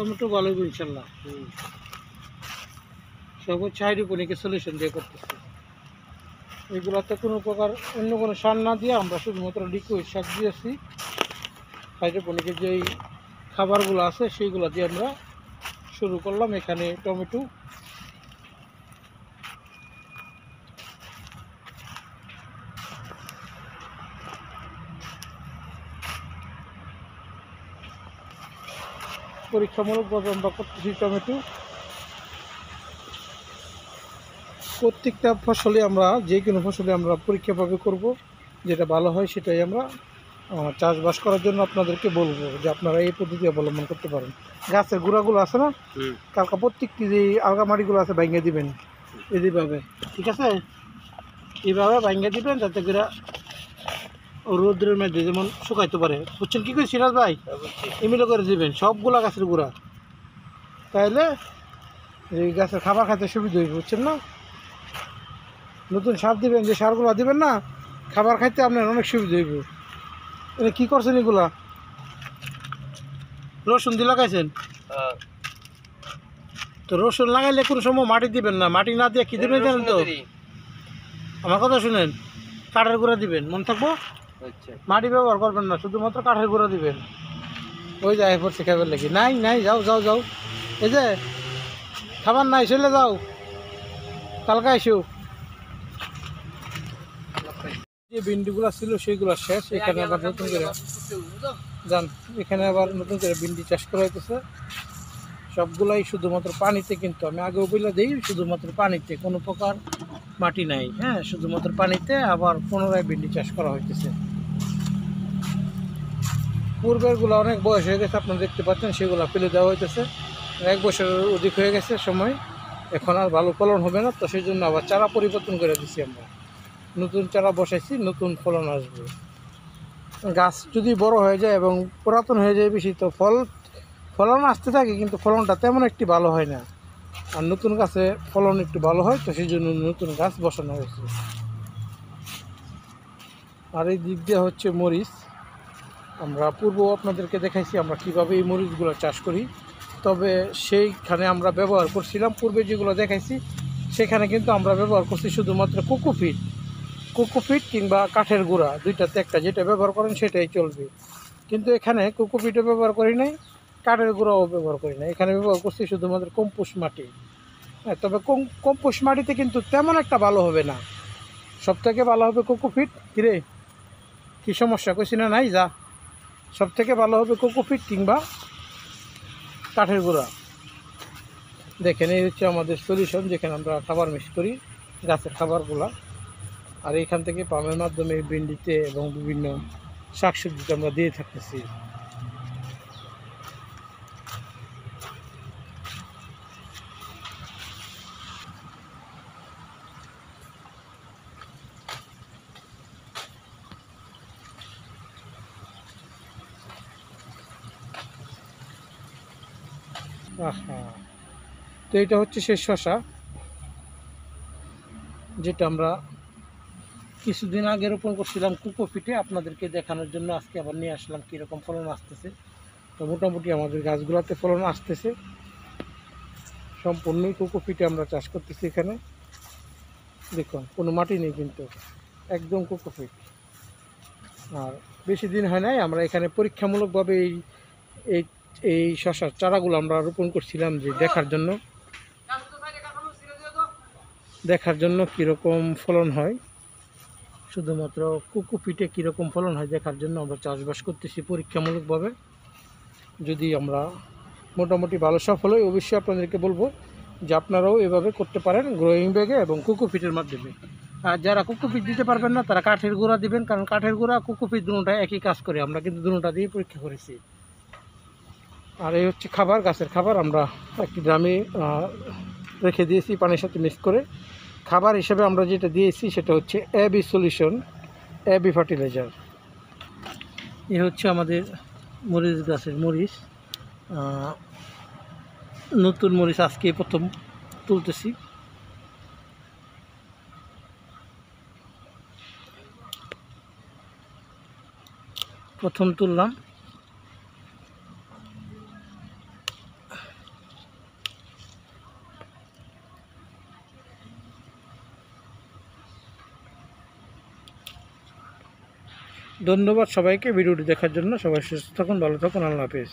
Tomato ভালো হবে ইনশাল্লাহ সব হচ্ছে হাইড্রোপনিকের সলিউশন দিয়ে করতেছি এগুলাতে কোনো প্রকার অন্য কোনো সার না দিয়ে আমরা শুধুমাত্র লিকুইড সার দিয়েছি হাইড্রোপনিকের যেই খাবারগুলো আছে সেইগুলো দিয়ে আমরা শুরু করলাম এখানে টমেটো পরীক্ষামূলক বজন বা কৃষি টমেটো প্রত্যেকটা ফসলে আমরা যে কোনো ফসলে আমরা পরীক্ষাভাবে করব যেটা ভালো হয় সেটাই আমরা চাষবাস করার জন্য আপনাদেরকে বলবো যে আপনারা এই পদ্ধতি অবলম্বন করতে পারেন গাছের গুঁড়াগুলো আছে না কালকা প্রত্যেকটি যে আলগামারিগুলো আছে ভাঙিয়ে দিবেন এইভাবে ঠিক আছে এইভাবে ভাঙিয়ে দিবেন যাতে করে রোদ্রের মধ্যে যেমন শুকাইতে পারে বুঝছেন কী করে সিরাজ ভাই এমনি করে দেবেন সবগুলা গাছের গুঁড়া তাহলে এই গাছের খাবার খাইতে সুবিধা হইবে বুঝছেন না নতুন সার দিবেন যে সারগুলো দিবেন না খাবার খাইতে আপনার অনেক সুবিধা হইব এটা কী করছেন এগুলা রসুন দিয়ে লাগাইছেন হ্যাঁ। তো রসুন লাগাইলে কোনো সময় মাটি দিবেন না মাটি না দিয়ে কী দেবেন জানেন তো আমার কথা শুনেন কাঠের গুঁড়া দিবেন মনে থাকবো আচ্ছা। মাটি ব্যবহার করবেন না শুধুমাত্র কাঠের গুঁড়ো দিবেন ওই যে এরপর শিখাবেন লাগি নাই নাই যাও যাও যাও এই যে খাবার নাই চলে যাও কালকে আইসু যে বিন্ডিগুলো ছিল সেইগুলো শেষ এখানে আবার নতুন করে যান এখানে আবার নতুন করে বিন্ডি চাষ করা হইতেছে সবগুলাই শুধুমাত্র পানিতে কিন্তু আমি আগে বইলা দিই শুধুমাত্র পানিতে কোনো প্রকার মাটি নাই হ্যাঁ শুধুমাত্র পানিতে আবার পুনরায় ভিন্ডি চাষ করা হইতেছে পূর্বেরগুলো অনেক বয়স হয়ে গেছে আপনারা দেখতে পাচ্ছেন সেগুলো ফেলে দেওয়া হইতেছে এক বছরের অধিক হয়ে গেছে সময় এখন আর ভালো ফলন হবে না তো সেই জন্য আবার চারা পরিবর্তন করে দিছি আমরা নতুন চারা বসাইছি নতুন ফলন আসবে গাছ যদি বড় হয়ে যায় এবং পুরাতন হয়ে যায় বেশি তো ফল ফলন আসতে থাকে কিন্তু ফলনটা তেমন একটি ভালো হয় না আর নতুন গাছে ফলন একটু ভালো হয় তো সেই জন্য নতুন গাছ বসানো হয়েছে আর এই দিক দিয়ে হচ্ছে মরিচ আমরা পূর্ব আপনাদেরকে দেখাইছি আমরা কিভাবে এই মরিচগুলো চাষ করি তবে সেইখানে আমরা ব্যবহার করছিলাম পূর্বে যেগুলো দেখাইছি সেখানে কিন্তু আমরা ব্যবহার করছি শুধুমাত্র কুকুফিট কোকোফিট কিংবা কাঠের গুঁড়া দুইটাতে একটা যেটা ব্যবহার করেন সেটাই চলবে কিন্তু এখানে কোকোপিটও ব্যবহার করি নাই কাঠের গুঁড়াও ব্যবহার করি নাই এখানে ব্যবহার করছি শুধুমাত্র কম্পোস্ট মাটি হ্যাঁ তবে কম কম্পোস মাটিতে কিন্তু তেমন একটা ভালো হবে না সব থেকে ভালো হবে কুকুফিট কিরে কী সমস্যা কইছি না নাই যা সবথেকে ভালো হবে কোকোফিট কিংবা কাঠের গুঁড়া দেখেন এই হচ্ছে আমাদের সলিউশন যেখানে আমরা খাবার মিক্স করি গাছের খাবারগুলো আর এইখান থেকে পামের মাধ্যমে ভিন্ডিতে এবং বিভিন্ন শাকসবজিতে আমরা দিয়ে থাকতেছি তো এটা হচ্ছে শেষ শশা যেটা আমরা কিছুদিন আগে রোপণ করছিলাম কুকোপিটে আপনাদেরকে দেখানোর জন্য আজকে আবার নিয়ে আসলাম কীরকম ফলন আসতেছে তো মোটামুটি আমাদের গাছগুলোতে ফলন আসতেছে সম্পূর্ণই কোকোপিটে আমরা চাষ করতেছি এখানে দেখুন কোনো মাটি নেই কিন্তু একদম কোকোপিট আর বেশি দিন হয় নাই আমরা এখানে পরীক্ষামূলকভাবে এই এই এই শশার চারাগুলো আমরা রোপণ করছিলাম যে দেখার জন্য দেখার জন্য কীরকম ফলন হয় শুধুমাত্র কুকুপিটে কীরকম ফলন হয় দেখার জন্য আমরা চাষবাস করতেছি পরীক্ষামূলকভাবে যদি আমরা মোটামুটি ভালো সফল হই অবশ্যই আপনাদেরকে বলবো যে আপনারাও এভাবে করতে পারেন গ্রোয়িং ব্যাগে এবং কুকুপিটের মাধ্যমে আর যারা কুকুপিট দিতে পারবেন না তারা কাঠের গুঁড়া দিবেন কারণ কাঠের গুঁড়া কুকুপিট দুটা একই কাজ করে আমরা কিন্তু দুটা দিয়ে পরীক্ষা করেছি আর এই হচ্ছে খাবার গাছের খাবার আমরা একটি ড্রামে রেখে দিয়েছি পানির সাথে মিক্স করে খাবার হিসেবে আমরা যেটা দিয়েছি সেটা হচ্ছে এবি সলিউশন এবি ফার্টিলাইজার এ হচ্ছে আমাদের মরিচ গাছের মরিচ নতুন মরিচ আজকে প্রথম তুলতেছি প্রথম তুললাম ধন্যবাদ সবাইকে ভিডিওটি দেখার জন্য সবাই সুস্থ থাকুন ভালো থাকুন আল্লাহ হাফিজ